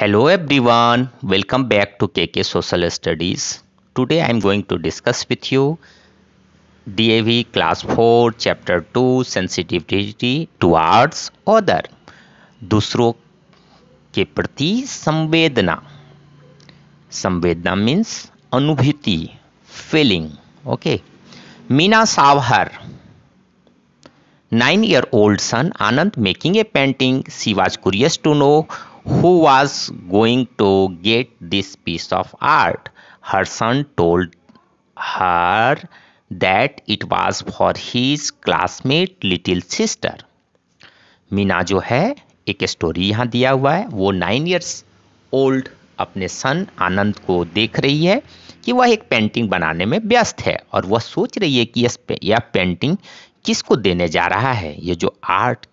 Hello everyone welcome back to K K social studies today I am going to discuss with you DAV class four chapter two sensitivity towards other दूसरों के प्रति संवेदना संवेदना means अनुभूति feeling okay Meena सावहर nine year old son Anand making a painting she was curious to know who was going to get this piece of art. Her son told her that it was for his classmate little sister Meena जो है एक story यहाँ दिया हुआ है वो nine years old अपने सन आनंद को देख रही है कि वह एक पेंटिंग बनाने में व्यस्त है और वह सोच रही है कि यह पेंटिंग किसको देने जा रहा है ये जो आर्ट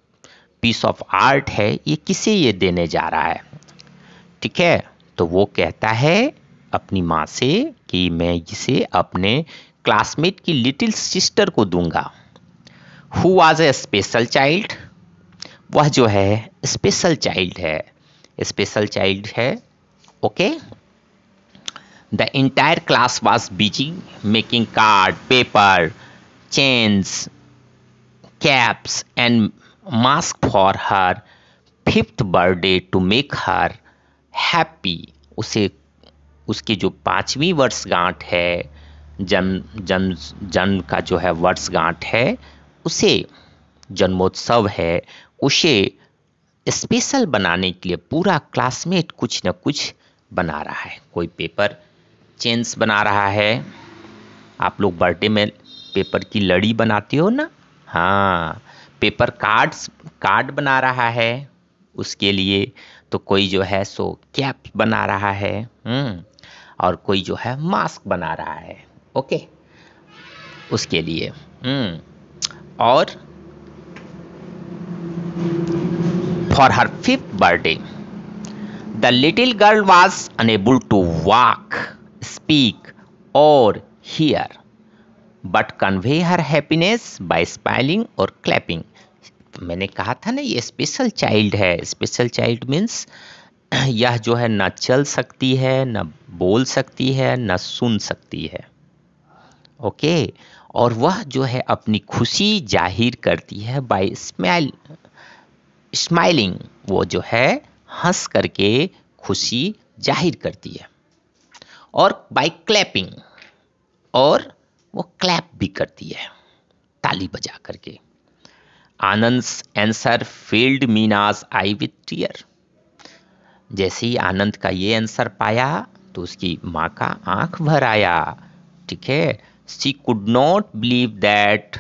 पीस ऑफ आर्ट है ये किसे ये देने जा रहा है ठीक है तो वो कहता है अपनी माँ से कि मैं इसे अपने क्लासमेट की लिटिल सिस्टर को दूंगा who was a special child वह जो है स्पेशल चाइल्ड है स्पेशल चाइल्ड है okay the entire class was busy making card paper chains caps and mask for her fifth birthday to make her happy उसे उसकी जो पाँचवीं वर्षगांठ है जन्म जन्म जन्म का जो है वर्षगांठ है उसे जन्मोत्सव है उसे स्पेशल बनाने के लिए पूरा क्लासमेट कुछ न कुछ बना रहा है कोई पेपर चेंस बना रहा है आप लोग बर्थडे में पेपर की लड़ी बनाते हो ना हाँ पेपर कार्ड्स कार्ड बना रहा है उसके लिए तो कोई जो है सो कैप बना रहा है हम्म, और कोई जो है मास्क बना रहा है ओके उसके लिए हम्म, और for her fifth birthday the little girl was unable to walk speak और hear but convey her happiness by smiling और क्लैपिंग मैंने कहा था ना ये स्पेशल चाइल्ड है स्पेशल चाइल्ड मीन्स यह जो है ना चल सकती है ना बोल सकती है ना सुन सकती है ओके और वह जो है अपनी खुशी जाहिर करती है बाय स्माइल स्माइलिंग वो जो है हंस करके खुशी जाहिर करती है और बाय क्लैपिंग और वो क्लैप भी करती है ताली बजा करके Anand answer filled Meena's eye with tear जैसे ही आनंद का ये आंसर पाया तो उसकी माँ का आंख भर आया ठीक है she could not believe that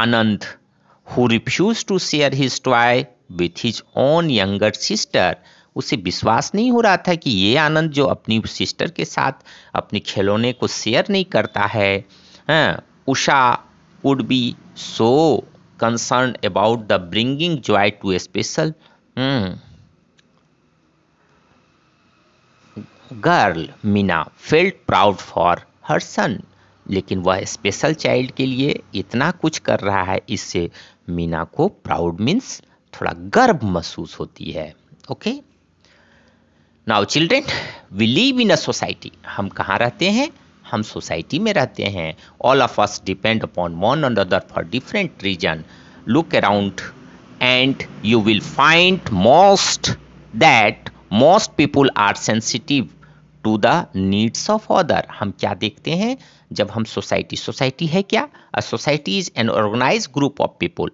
Anand who refuse to share his toy with his own younger sister उसे विश्वास नहीं हो रहा था कि ये आनंद जो अपनी सिस्टर के साथ अपने खिलौने को शेयर नहीं करता है हाँ, Usha would be so concern about the bringing joy to special girl Meena felt proud for her son लेकिन वह स्पेशल चाइल्ड के लिए इतना कुछ कर रहा है इससे मीना को प्राउड मीन्स थोड़ा गर्व महसूस होती है okay okay? Now children we live in a society हम कहाँ रहते हैं हम सोसाइटी में रहते हैं all of us depend upon one and other for different reason look around and you will find most that most people are sensitive to the needs of other हम क्या देखते हैं जब हम सोसाइटी सोसाइटी है क्या a society is an organize group of people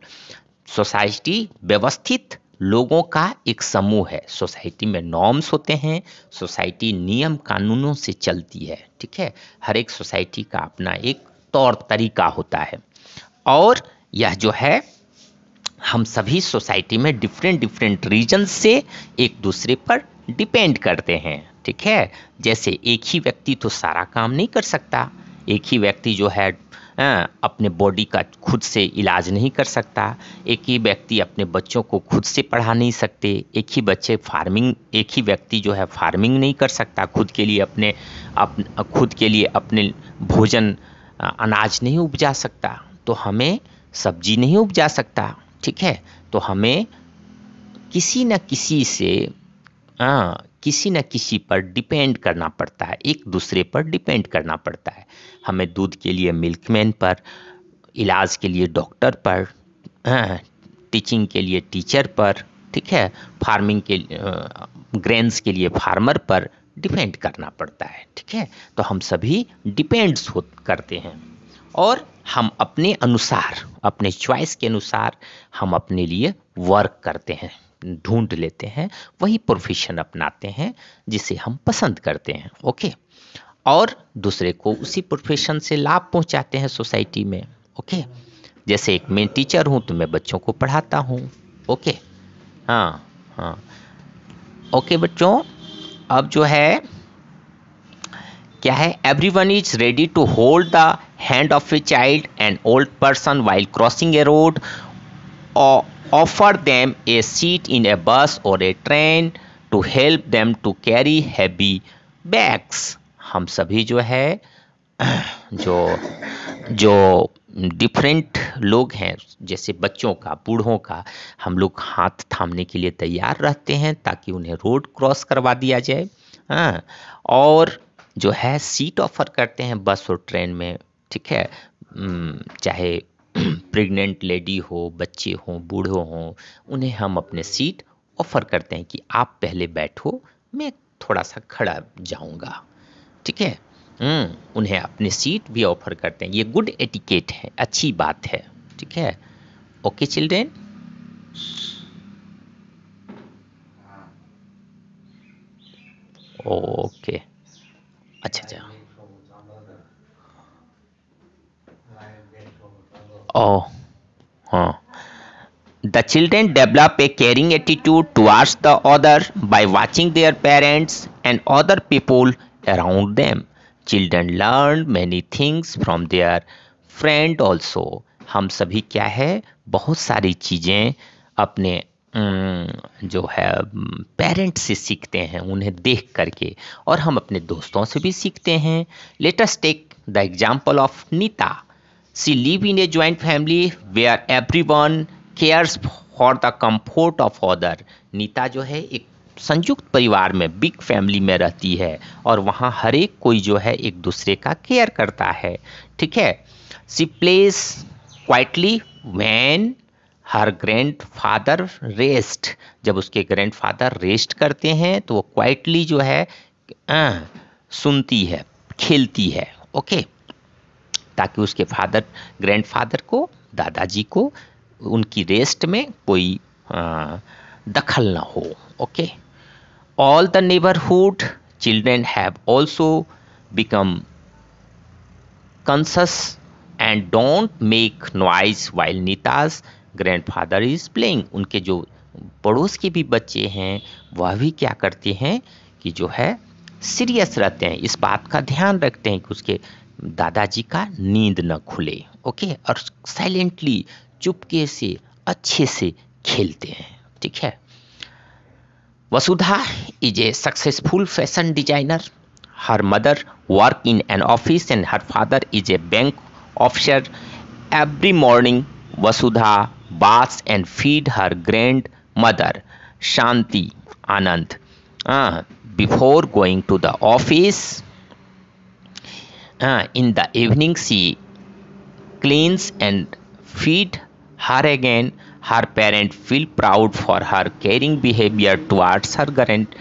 society व्यवस्थित लोगों का एक समूह है सोसाइटी में नॉर्म्स होते हैं सोसाइटी नियम कानूनों से चलती है ठीक है हर एक सोसाइटी का अपना एक तौर तरीका होता है और यह जो है हम सभी सोसाइटी में डिफरेंट डिफरेंट रीजन से एक दूसरे पर डिपेंड करते हैं ठीक है जैसे एक ही व्यक्ति तो सारा काम नहीं कर सकता एक ही व्यक्ति जो है हाँ, अपने बॉडी का खुद से इलाज नहीं कर सकता एक ही व्यक्ति अपने बच्चों को खुद से पढ़ा नहीं सकते एक ही बच्चे फार्मिंग एक ही व्यक्ति जो है फार्मिंग नहीं कर सकता खुद के लिए अपने अप, खुद के लिए अपने भोजन अनाज नहीं उपजा सकता तो हमें सब्जी नहीं उपजा सकता ठीक है तो हमें किसी न किसी से आ, हाँ, किसी न किसी पर डिपेंड करना पड़ता है एक दूसरे पर डिपेंड करना पड़ता है हमें दूध के लिए मिल्कमैन पर इलाज के लिए डॉक्टर पर टीचिंग के लिए टीचर पर ठीक है फार्मिंग के ग्रेन्स के लिए फार्मर पर डिपेंड करना पड़ता है ठीक है तो हम सभी डिपेंड्स हो करते हैं और हम अपने अनुसार अपने चॉइस के अनुसार हम अपने लिए वर्क करते हैं ढूंढ लेते हैं वही प्रोफेशन अपनाते हैं जिसे हम पसंद करते हैं ओके और दूसरे को उसी प्रोफेशन से लाभ पहुंचाते हैं सोसाइटी में ओके जैसे एक मैं टीचर हूं तो मैं बच्चों को पढ़ाता हूं ओके हाँ हाँ ओके बच्चों अब जो है क्या है everyone is ready to hold the hand of a child and old person while crossing a road offer them a seat in a bus or a train to help them to carry heavy bags हम सभी जो है जो जो different लोग हैं जैसे बच्चों का बूढ़ों का हम लोग हाथ थामने के लिए तैयार रहते हैं ताकि उन्हें रोड क्रॉस करवा दिया जाए हाँ और जो है सीट ऑफर करते हैं बस और ट्रेन में ठीक है चाहे प्रेग्नेंट लेडी हो बच्चे हों बूढ़े हों उन्हें हम अपने सीट ऑफ़र करते हैं कि आप पहले बैठो मैं थोड़ा सा खड़ा जाऊंगा ठीक है हम्म, उन्हें अपनी सीट भी ऑफ़र करते हैं ये गुड एटिकेट है अच्छी बात है ठीक है ओके चिल्ड्रेन ओके अच्छा अच्छा the children develop a caring attitude towards the other by watching their parents and other people around them children learn many things from their friend also हम सभी क्या है बहुत सारी चीज़ें अपने जो है पेरेंट्स से सीखते हैं उन्हें देख करके और हम अपने दोस्तों से भी सीखते हैं let's take the example of Nita She live in a joint family where everyone cares for the comfort of other. Nita जो है एक संयुक्त परिवार में बिग फैमिली में रहती है और वहाँ हर एक कोई जो है एक दूसरे का केयर करता है ठीक है she place quietly when her grandfather rest जब उसके ग्रैंड फादर रेस्ट करते हैं तो वो क्वाइटली जो है आ, सुनती है खेलती है ओके ताकि उसके फादर ग्रैंडफादर को दादाजी को उनकी रेस्ट में कोई दखल ना हो okay all the neighbourhood children have also become conscious and don't make noise while Nita's grandfather is playing उनके जो पड़ोस के भी बच्चे हैं वह भी क्या करते हैं कि जो है सीरियस रहते हैं इस बात का ध्यान रखते हैं कि उसके दादाजी का नींद न खुले ओके और साइलेंटली चुपके से अच्छे से खेलते हैं ठीक है Vasudha is a successful fashion designer her mother work in an office and her father is a bank officer every morning Vasudha bath and feed her grandmother Shanti Anand before going to the office uh, in the evening she cleans and feed her again her parents feel proud for her caring behavior towards her grand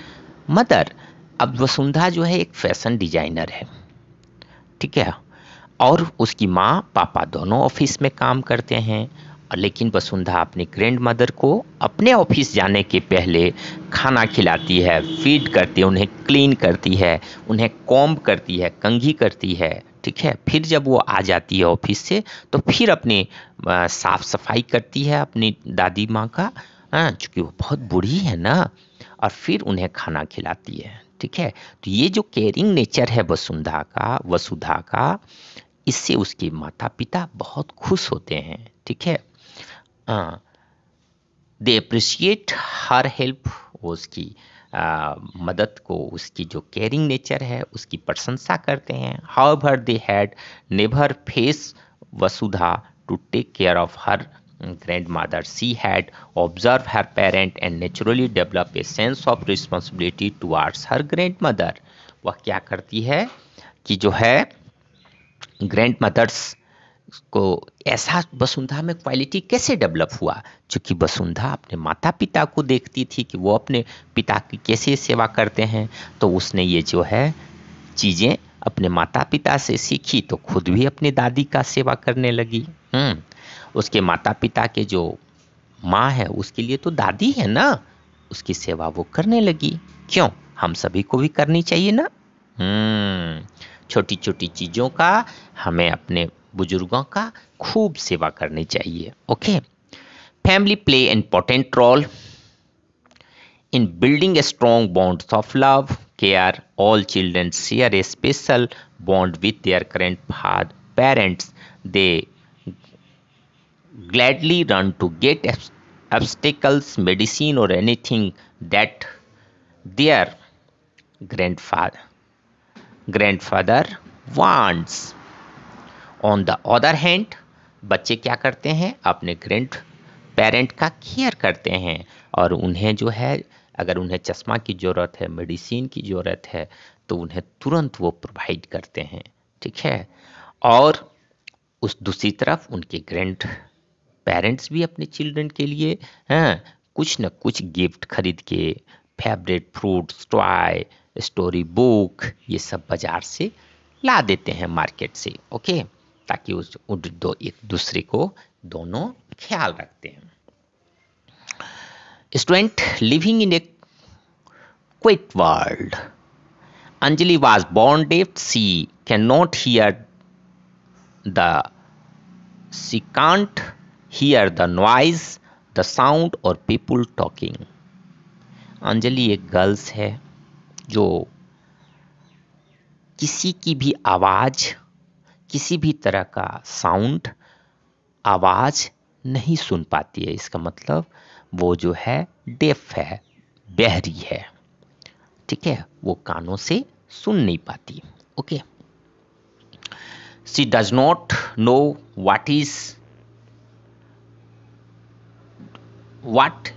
mother अब वसुंधरा जो है एक fashion designer है ठीक है और उसकी माँ पापा दोनों ऑफिस में काम करते हैं लेकिन वसुंधा अपनी ग्रैंड मदर को अपने ऑफिस जाने के पहले खाना खिलाती है फीड करती है उन्हें क्लीन करती है उन्हें कॉम करती है कंघी करती है ठीक है फिर जब वो आ जाती है ऑफिस से तो फिर अपनी साफ सफाई करती है अपनी दादी माँ का हाँ चूँकि वो बहुत बुढ़ी है ना और फिर उन्हें खाना खिलाती है ठीक है तो ये जो केयरिंग नेचर है वसुंधा का वसुधा का इससे उसके माता पिता बहुत खुश होते हैं ठीक है दे अप्रिशिएट हर हेल्प वो उसकी आ, मदद को उसकी जो केयरिंग नेचर है उसकी प्रशंसा करते हैं however they had never face Vasudha to take care of her grandmother she had observe her parent and naturally develop a sense of responsibility towards her grandmother वह क्या करती है कि जो है ग्रैंड मदर्स को ऐसा वसुंधा में क्वालिटी कैसे डेवलप हुआ चूँकि वसुंधा अपने माता पिता को देखती थी कि वो अपने पिता की कैसे सेवा करते हैं तो उसने ये जो है चीज़ें अपने माता पिता से सीखी तो खुद भी अपनी दादी का सेवा करने लगी हम्म, उसके माता पिता के जो माँ है उसके लिए तो दादी है ना उसकी सेवा वो करने लगी क्यों हम सभी को भी करनी चाहिए ना हम्म, छोटी छोटी चीज़ों का हमें अपने बुजुर्गों का खूब सेवा करनी चाहिए okay family play important role in building a strong bonds of love care all children share a special bond with their current father parents they gladly run to get obstacles, medicine, that their grandfather grandfather wants on the other hand बच्चे क्या करते हैं अपने grand parent का care करते हैं और उन्हें जो है अगर उन्हें चश्मा की ज़रूरत है मेडिसिन की ज़रूरत है तो उन्हें तुरंत वो प्रोवाइड करते हैं ठीक है और उस दूसरी तरफ उनके ग्रैंड पेरेंट्स भी अपने चिल्ड्रन के लिए हैं हाँ, कुछ न कुछ गिफ्ट खरीद के favourite fruits toy story book ये सब बाज़ार से ला देते हैं मार्केट से ओके ताकि उस दो एक दूसरे को दोनों ख्याल रखते हैं student living in a quiet world Anjali was born deaf she can not hear the she can't hear the noise the sound और पीपुल टॉकिंग अंजलि एक गर्ल्स है जो किसी की भी आवाज़ किसी भी तरह का साउंड आवाज़ नहीं सुन पाती है इसका मतलब वो जो है डेफ है बहरी है ठीक है वो कानों से सुन नहीं पाती okay she does not know what is what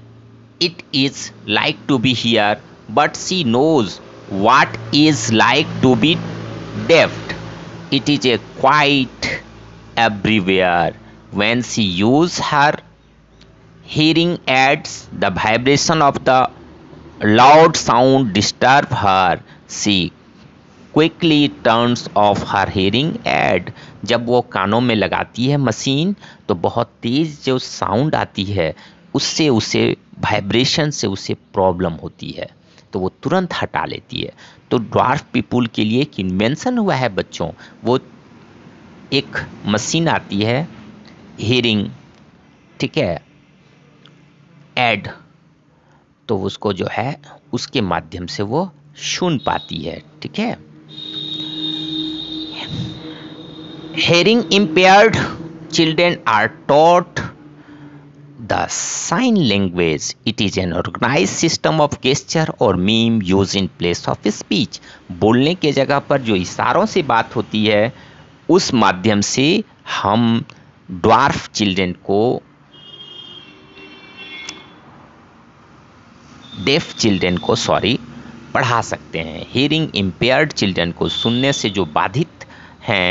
it is like to be hear but she knows what is like to be deaf it is a quite everywhere. When she use her hearing aids, the vibration of the loud sound disturb her. She quickly turns off her hearing aid जब वो कानों में लगाती है machine तो बहुत तेज़ जो साउंड आती है उससे उसे वाइब्रेशन से उसे प्रॉब्लम होती है तो वो तुरंत हटा लेती है तो ड्वार्फ पीपुल के लिए एक इन्वेंशन हुआ है बच्चों वो एक मशीन आती है हीरिंग ठीक है एड तो उसको जो है उसके माध्यम से वो सुन पाती है ठीक है hearing impaired children are taught the sign language it is an organize system of gesture और mime use in place of speech बोलने के जगह पर जो इशारों से बात होती है उस माध्यम से हम ड्वार्फ चिल्ड्रेन को डेफ चिल्ड्रेन को सॉरी पढ़ा सकते हैं हियरिंग इम्पेयर्ड चिल्ड्रेन को सुनने से जो बाधित हैं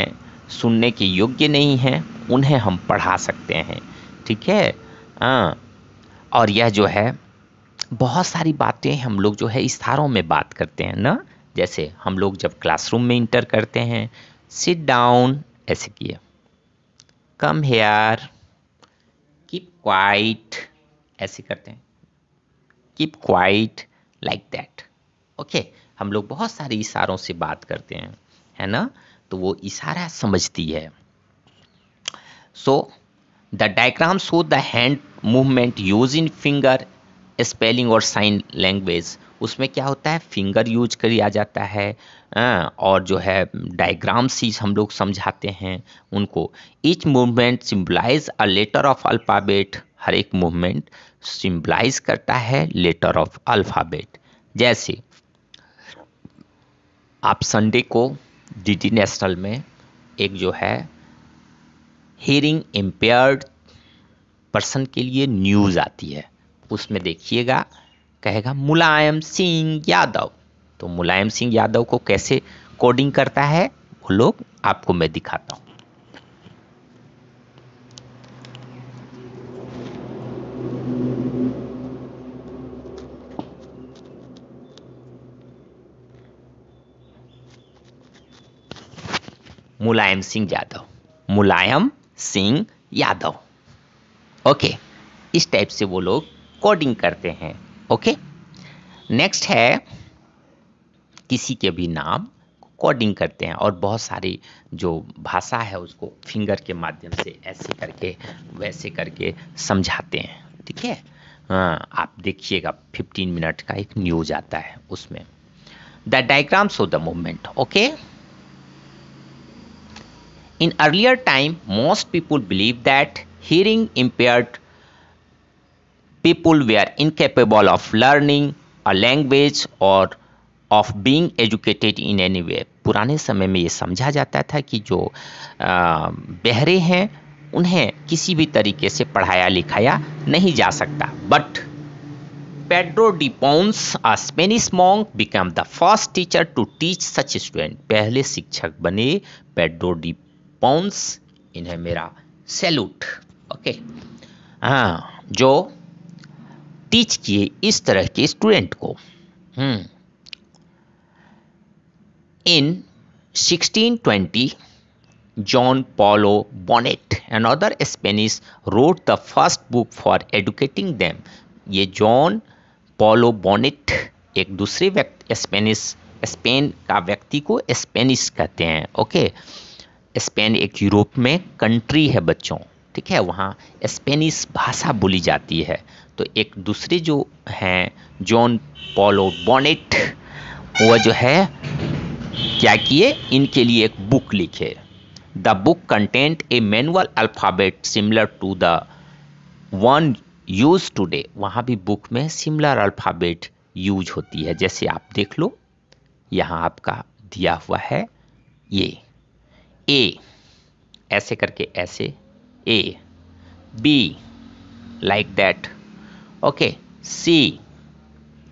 सुनने के योग्य नहीं हैं उन्हें हम पढ़ा सकते हैं ठीक है हाँ और यह जो है बहुत सारी बातें हम लोग जो है इशारों में बात करते हैं ना जैसे हम लोग जब क्लासरूम में इंटर करते हैं सिट डाउन ऐसे किया कम हेयर कीप क्वाइट ऐसे करते हैं keep quiet like that okay हम लोग बहुत सारे इशारों से बात करते हैं है ना तो वो इशारा समझती है so the diagram show the hand movement use in finger spelling और साइन लैंग्वेज उसमें क्या होता है फिंगर यूज किया जाता है हाँ, और जो है डायग्राम सीज हम लोग समझाते हैं उनको each movement symbolize a letter of alphabet हर एक मूवमेंट सिम्बलाइज करता है लेटर ऑफ अल्फ़ाबेट जैसे आप संडे को डीडी नेशनल में एक जो है हियरिंग एम्पेयर्ड पर्सन के लिए न्यूज़ आती है उसमें देखिएगा कहेगा मुलायम सिंह यादव तो मुलायम सिंह यादव को कैसे कोडिंग करता है वो लोग आपको मैं दिखाता हूं मुलायम सिंह यादव मुलायम सिंह यादव ओके इस टाइप से वो लोग कोडिंग करते हैं ओके नेक्स्ट है किसी के भी नाम कोडिंग करते हैं और बहुत सारी जो भाषा है उसको फिंगर के माध्यम से ऐसे करके वैसे करके समझाते हैं ठीक है हाँ, आप देखिएगा 15 मिनट का एक न्यूज आता है उसमें the diagrams of the movement okay in earlier time most people believe that hearing impaired people were incapable of learning a language or of being educated in any way पुराने समय में ये समझा जाता था कि जो बहरे हैं उन्हें किसी भी तरीके से पढ़ाया लिखाया नहीं जा सकता but Pedro de Ponce a Spanish monk become the first teacher to teach such student पहले शिक्षक बने पेड्रो डिपोन्स इन्हें मेरा सैल्यूट ओके हाँ जो टीच किए इस तरह के स्टूडेंट को in hmm. 1620 John Paulo Bonnet, another Spanish wrote the first book for educating them ये जॉन पोलो बोनेट एक दूसरे व्यक्ति स्पेनिश स्पेन का व्यक्ति को स्पेनिश कहते हैं ओके स्पेन एक यूरोप में कंट्री है बच्चों ठीक है वहाँ स्पेनिश भाषा बोली जाती है तो एक दूसरे जो हैं जॉन पॉलो बॉनेट वह जो है क्या किए इनके लिए एक बुक लिखे the book content a manual alphabet similar to the one use today वहाँ भी बुक में सिमिलर अल्फ़ाबेट यूज होती है जैसे आप देख लो यहाँ आपका दिया हुआ है ये ए ऐसे करके ऐसे A B like that okay C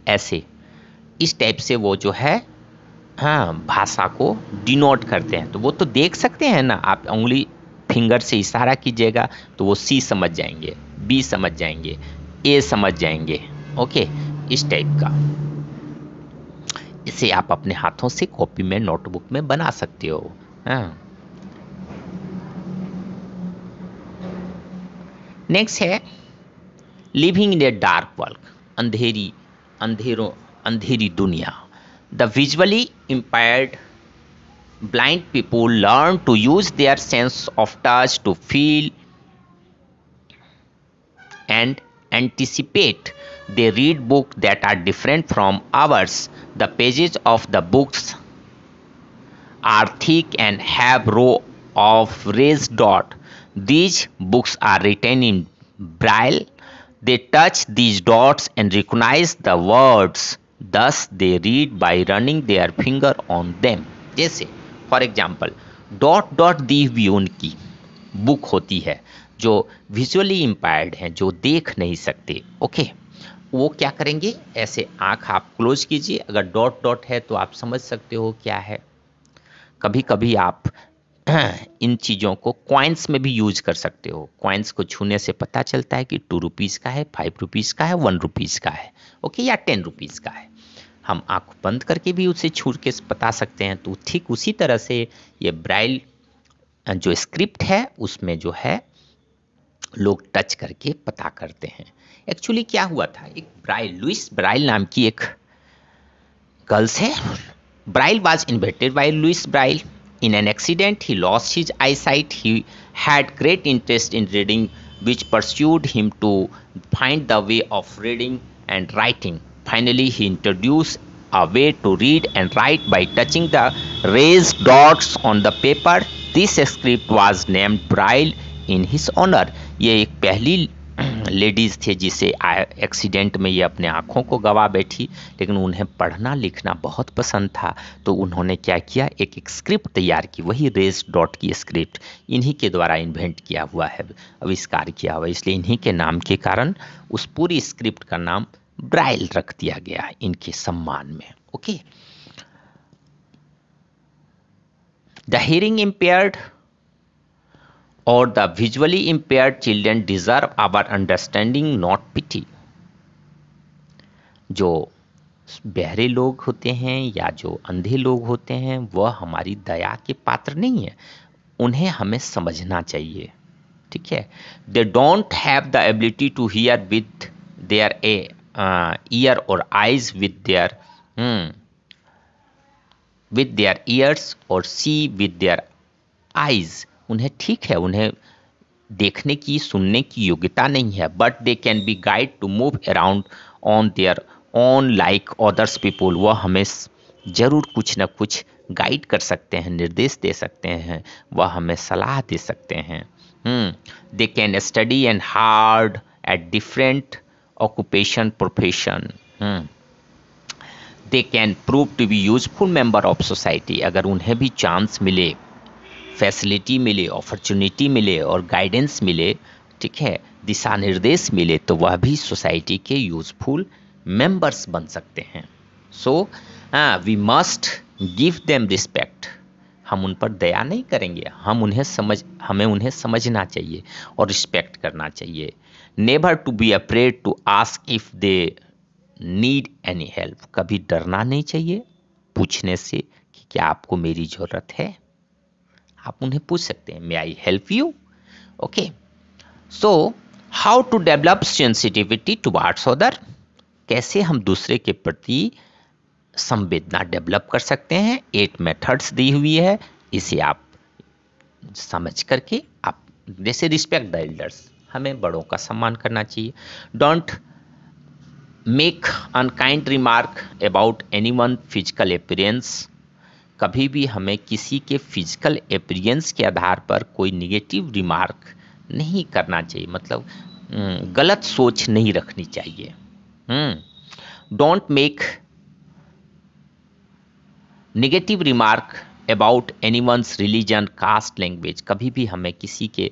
ऐसे इस टाइप से वो जो है हाँ भाषा को डिनोट करते हैं तो वो तो देख सकते हैं ना आप उंगली फिंगर से इशारा कीजिएगा तो वो सी समझ जाएंगे बी समझ जाएंगे ए समझ जाएंगे ओके इस टाइप का इसे आप अपने हाथों से कॉपी में नोटबुक में बना सकते हो हाँ नेक्स्ट है living in a dark world, andheri, andhero, andheri dunya. The visually impaired blind people learn to use their sense of touch to feel and anticipate. They read books that are different from ours. The pages of the books are thick and have row of raised dots. These books are written in braille They touch these dots and recognize the words. Thus, they read by running their finger on them. जैसे for example dot dot दी हुई उनकी book होती है जो visually impaired हैं जो देख नहीं सकते ओके okay? वो क्या करेंगे ऐसे आँख आप क्लोज कीजिए अगर डॉट डॉट है तो आप समझ सकते हो क्या है कभी कभी आप इन चीज़ों को क्वाइंस में भी यूज कर सकते हो क्वाइंस को छूने से पता चलता है कि टू रुपीज़ का है फाइव रुपीज़ का है वन रुपीज़ का है ओके या टेन रुपीज़ का है हम आँख बंद करके भी उसे छू के बता सकते हैं तो ठीक उसी तरह से ये ब्राइल जो स्क्रिप्ट है उसमें जो है लोग टच करके पता करते हैं एक्चुअली क्या हुआ था एक ब्राइल लुइस ब्राइल नाम की एक गर्ल्स है Braille was invented by Louis Braille In an accident, he lost his eyesight. He had great interest in reading, which pursued him to find the way of reading and writing. Finally, he introduced a way to read and write by touching the raised dots on the paper. This script was named Braille in his honor. ये एक पहली ladies थे जिसे accident में ये अपने आँखों को गवा बैठी लेकिन उन्हें पढ़ना लिखना बहुत पसंद था तो उन्होंने क्या किया एक एक स्क्रिप्ट तैयार की वही रेस डॉट की स्क्रिप्ट इन्हीं के द्वारा इन्वेंट किया हुआ है आविष्कार किया हुआ इसलिए इन्हीं के नाम के कारण उस पूरी स्क्रिप्ट का नाम ब्राइल रख दिया गया इनके सम्मान में ओके द हियरिंग इम्पेयर्ड और the visually impair children deserve our understanding not pity जो बहरे लोग होते हैं या जो अंधे लोग होते हैं वह हमारी दया के पात्र नहीं है उन्हें हमें समझना चाहिए ठीक है they don't have the ability to hear with their a ear और eyes with their with their ears और सी विद देयर आइज उन्हें ठीक है उन्हें देखने की सुनने की योग्यता नहीं है but they can be guide to move around on their on like others people वह हमें ज़रूर कुछ ना कुछ गाइड कर सकते हैं निर्देश दे सकते हैं वह हमें सलाह दे सकते हैं they can study and hard at different occupation profession they can prove to be useful member of society अगर उन्हें भी चांस मिले फैसिलिटी मिले अपॉर्चुनिटी मिले और गाइडेंस मिले ठीक है दिशा निर्देश मिले तो वह भी सोसाइटी के यूजफुल मेंबर्स बन सकते हैं so we must give them respect हम उन पर दया नहीं करेंगे हम उन्हें समझ हमें उन्हें समझना चाहिए और रिस्पेक्ट करना चाहिए never to be afraid to ask if they need any help कभी डरना नहीं चाहिए पूछने से कि क्या आपको मेरी ज़रूरत है आप उन्हें पूछ सकते हैं may I help you okay so how to develop sensitivity towards other कैसे हम दूसरे के प्रति संवेदना डेवलप कर सकते हैं एट मेथड्स दी हुई है इसे आप समझ करके आप जैसे रिस्पेक्ट द एल्डर्स हमें बड़ों का सम्मान करना चाहिए don't make unkind remark about anyone physical appearance कभी भी हमें किसी के फिजिकल अपीरियंस के आधार पर कोई निगेटिव रिमार्क नहीं करना चाहिए मतलब हम्म, गलत सोच नहीं रखनी चाहिए don't make negative remark about anyone's religion caste language कभी भी हमें किसी के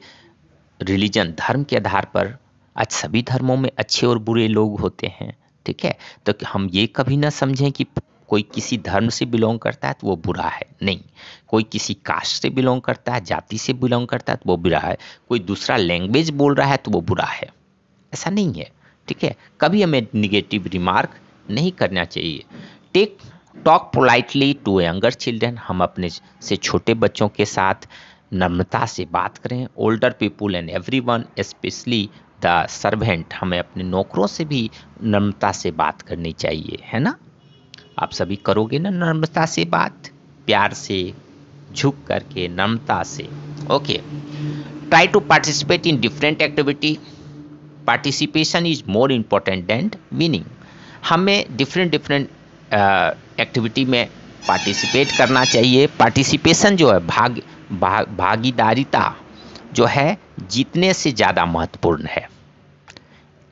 रिलीजन धर्म के आधार पर आज सभी धर्मों में अच्छे और बुरे लोग होते हैं ठीक है तो हम ये कभी ना समझें कि कोई किसी धर्म से बिलोंग करता है तो वो बुरा है नहीं कोई किसी कास्ट से बिलोंग करता है जाति से बिलोंग करता है तो वो बुरा है कोई दूसरा लैंग्वेज बोल रहा है तो वो बुरा है ऐसा नहीं है ठीक है कभी हमें निगेटिव रिमार्क नहीं करना चाहिए take talk politely to younger children हम अपने से छोटे बच्चों के साथ नम्रता से बात करें older people and everyone specially the servant हमें अपने नौकरों से भी नम्रता से बात करनी चाहिए है ना आप सभी करोगे ना नम्रता से बात प्यार से झुक करके नम्रता से okay try to participate in different activity participation is more important than winning हमें डिफरेंट डिफरेंट एक्टिविटी में पार्टिसिपेट करना चाहिए पार्टिसिपेशन जो है भाग भा, भागीदारिता जो है जीतने से ज़्यादा महत्वपूर्ण है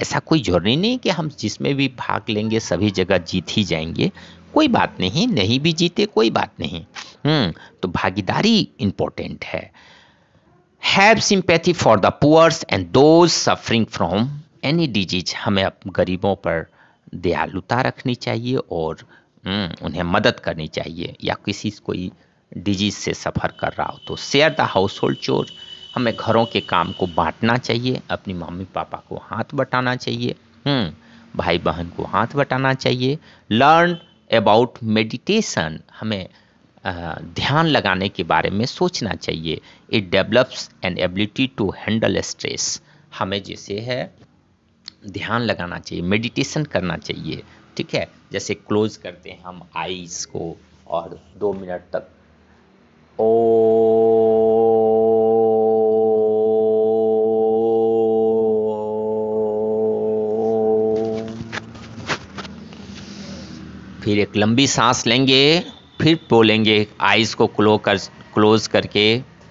ऐसा कोई जरूरी नहीं कि हम जिसमें भी भाग लेंगे सभी जगह जीत ही जाएंगे कोई बात नहीं नहीं भी जीते कोई बात नहीं हम्म, तो भागीदारी इम्पोर्टेंट है have sympathy for the poors and those suffering from any disease हमें गरीबों पर दयालुता रखनी चाहिए और हम्म, उन्हें मदद करनी चाहिए या किसी कोई डिजीज से सफ़र कर रहा हो तो शेयर द हाउस होल्ड चोर हमें घरों के काम को बांटना चाहिए अपनी मम्मी पापा को हाथ बटाना चाहिए हम्म, भाई बहन को हाथ बटाना चाहिए लर्न अबाउट मेडिटेशन हमें ध्यान लगाने के बारे में सोचना चाहिए it develops an ability to handle stress हमें जैसे है ध्यान लगाना चाहिए मेडिटेशन करना चाहिए ठीक है जैसे क्लोज करते हैं हम आईज को और दो मिनट तक ओ फिर एक लंबी सांस लेंगे फिर बोलेंगे आइज को क्लो कर क्लोज करके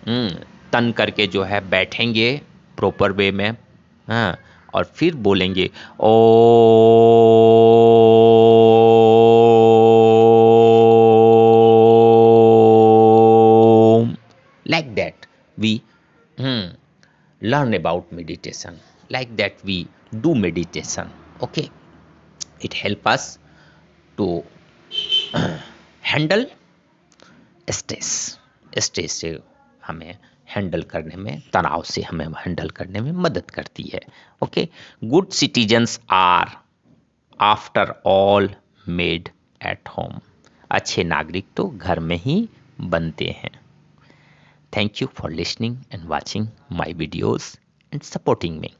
हम्म, तन करके जो है बैठेंगे प्रॉपर वे में हाँ और फिर बोलेंगे oh like that we learn about meditation like that we do meditation okay it help us to handle stress stress से हमें हैंडल करने में तनाव से हमें हैंडल करने में मदद करती है okay good citizens are after all made at home अच्छे नागरिक तो घर में ही बनते हैं thank you for listening and watching my videos and supporting me